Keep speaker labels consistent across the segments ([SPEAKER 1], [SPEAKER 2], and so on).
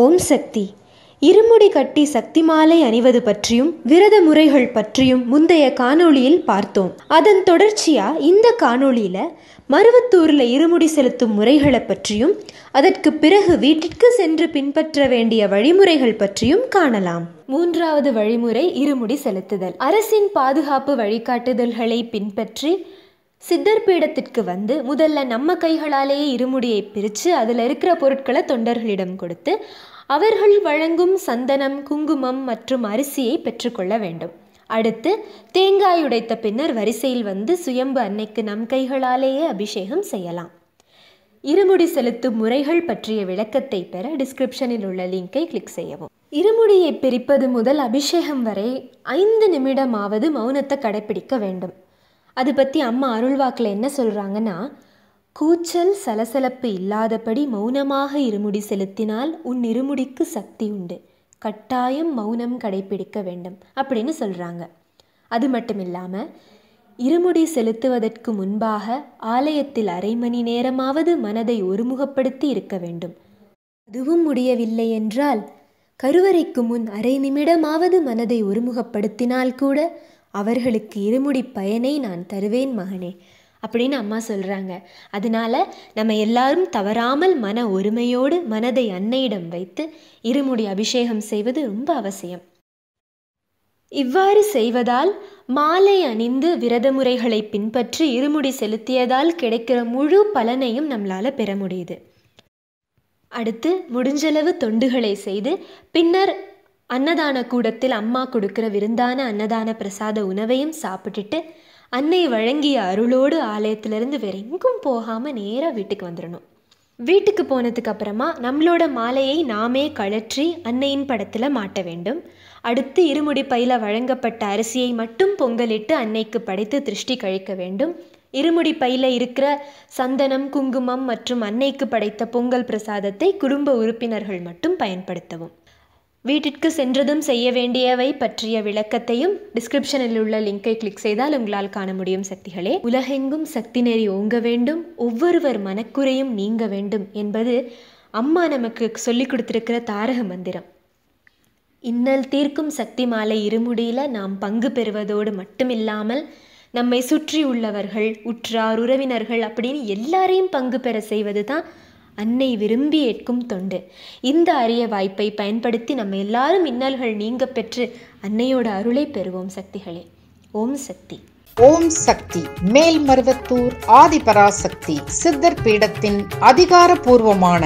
[SPEAKER 1] ஓம் சக்தி இருமுடி கட்டி சக்தி மாலை அணிவது பற்றியும் விரத முறைகள் பற்றியும் முந்தைய காணொளியில் பார்த்தோம் அதன் தொடர்ச்சியா இந்த காணொளியில மருவத்தூர்ல இருமுடி செலுத்தும் முறைகளை பற்றியும் அதற்கு பிறகு வீட்டிற்கு சென்று பின்பற்ற வேண்டிய வழிமுறைகள் பற்றியும் காணலாம் மூன்றாவது வழிமுறை இருமுடி செலுத்துதல் அரசின் பாதுகாப்பு வழிகாட்டுதல்களை பின்பற்றி சித்தர் பீடத்திற்கு வந்து முதல்ல நம்ம கைகளாலேயே இருமுடியை பிரித்து அதில் இருக்கிற பொருட்களை தொண்டர்களிடம் கொடுத்து அவர்கள் வழங்கும் சந்தனம் குங்குமம் மற்றும் அரிசியை பெற்றுக்கொள்ள வேண்டும் அடுத்து தேங்காய் உடைத்த பின்னர் வரிசையில் வந்து சுயம்பு அன்னைக்கு நம் கைகளாலேயே அபிஷேகம் செய்யலாம் இருமுடி செலுத்தும் முறைகள் பற்றிய விளக்கத்தை பெற டிஸ்கிரிப்ஷனில் உள்ள லிங்கை கிளிக் செய்யவும் இருமுடியை பிரிப்பது முதல் அபிஷேகம் வரை ஐந்து நிமிடமாவது மௌனத்தை கடைபிடிக்க வேண்டும் அது பற்றி அம்மா அருள்வாக்கில் என்ன சொல்கிறாங்கன்னா கூச்சல் சலசலப்பு இல்லாதபடி மௌனமாக இருமுடி செலுத்தினால் உன் இருமுடிக்கு சக்தி உண்டு கட்டாயம் மௌனம் கடைபிடிக்க வேண்டும் அப்படின்னு சொல்கிறாங்க அது மட்டும் இல்லாமல் இருமுடி செலுத்துவதற்கு முன்பாக ஆலயத்தில் அரை மணி நேரமாவது மனதை ஒருமுகப்படுத்தி இருக்க வேண்டும் அதுவும் முடியவில்லை என்றால் கருவறைக்கு முன் அரை நிமிடமாவது மனதை ஒருமுகப்படுத்தினால் கூட அவர்களுக்கு இருமுடி பயனை நான் தருவேன் மகனே அப்படின்னு அம்மா சொல்கிறாங்க அதனால் நம்ம எல்லாரும் தவறாமல் மன ஒருமையோடு மனதை அன்னையிடம் வைத்து இருமுடி அபிஷேகம் செய்வது ரொம்ப அவசியம் இவ்வாறு செய்வதால் மாலை அணிந்து விரத முறைகளை பின்பற்றி இருமுடி செலுத்தியதால் கிடைக்கிற முழு பலனையும் நம்மளால் பெற முடியுது அடுத்து முடிஞ்சளவு தொண்டுகளை செய்து பின்னர் அன்னதான கூடத்தில் அம்மா கொடுக்கிற விருந்தான அன்னதான பிரசாத உணவையும் சாப்பிட்டுட்டு அன்னை வழங்கிய அருளோடு ஆலயத்திலிருந்து வேற எங்கும் போகாமல் நேராக வீட்டுக்கு வந்துடணும் வீட்டுக்கு போனதுக்கு அப்புறமா நம்மளோட மாலையை நாமே கழற்றி அன்னையின் படத்தில் மாட்ட வேண்டும் அடுத்து இருமுடி பையில் வழங்கப்பட்ட அரிசியை மட்டும் பொங்கலிட்டு அன்னைக்கு படைத்து திருஷ்டி கழிக்க வேண்டும் இருமுடி பையில் இருக்கிற சந்தனம் குங்குமம் மற்றும் அன்னைக்கு படைத்த பொங்கல் பிரசாதத்தை குடும்ப உறுப்பினர்கள் மட்டும் பயன்படுத்தவும் வீட்டிற்கு சென்றதும் செய்ய வேண்டியவை பற்றிய விளக்கத்தையும் டிஸ்கிரிப்ஷனில் உள்ள லிங்கை கிளிக் செய்தால் உங்களால் காண முடியும் சக்திகளே உலகெங்கும் சக்தி நெறி ஓங்க வேண்டும் ஒவ்வொருவர் மனக்குறையும் நீங்க வேண்டும் என்பது அம்மா நமக்கு சொல்லிக் கொடுத்துருக்கிற தாரக மந்திரம் இன்னல் தீர்க்கும் சக்தி மாலை இருமுடியில் நாம் பங்கு பெறுவதோடு மட்டுமில்லாமல் நம்மை சுற்றி உள்ளவர்கள் உற்றார் உறவினர்கள் அப்படின்னு எல்லாரையும் பங்கு பெற செய்வது தான் அன்னை விரும்பி ஏற்கும் தொண்டு இந்த அரிய வாய்ப்பை பயன்படுத்தி நம்ம எல்லாரும் இன்னல்கள் நீங்க பெற்று அன்னையோட அருளை பெறுவோம் சக்திகளே ஓம் சக்தி
[SPEAKER 2] ஓம் சக்தி மேல்மருவத்தூர் ஆதிபராசக்தி சித்தர் பீடத்தின் அதிகாரபூர்வமான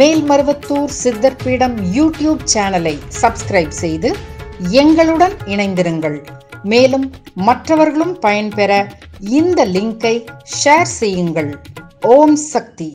[SPEAKER 2] மேல்மருவத்தூர் சித்தர் பீடம் யூடியூப் சேனலை சப்ஸ்கிரைப் செய்து எங்களுடன் இணைந்திருங்கள் மேலும் மற்றவர்களும் பயன்பெற இந்த லிங்கை ஷேர் செய்யுங்கள் ஓம் சக்தி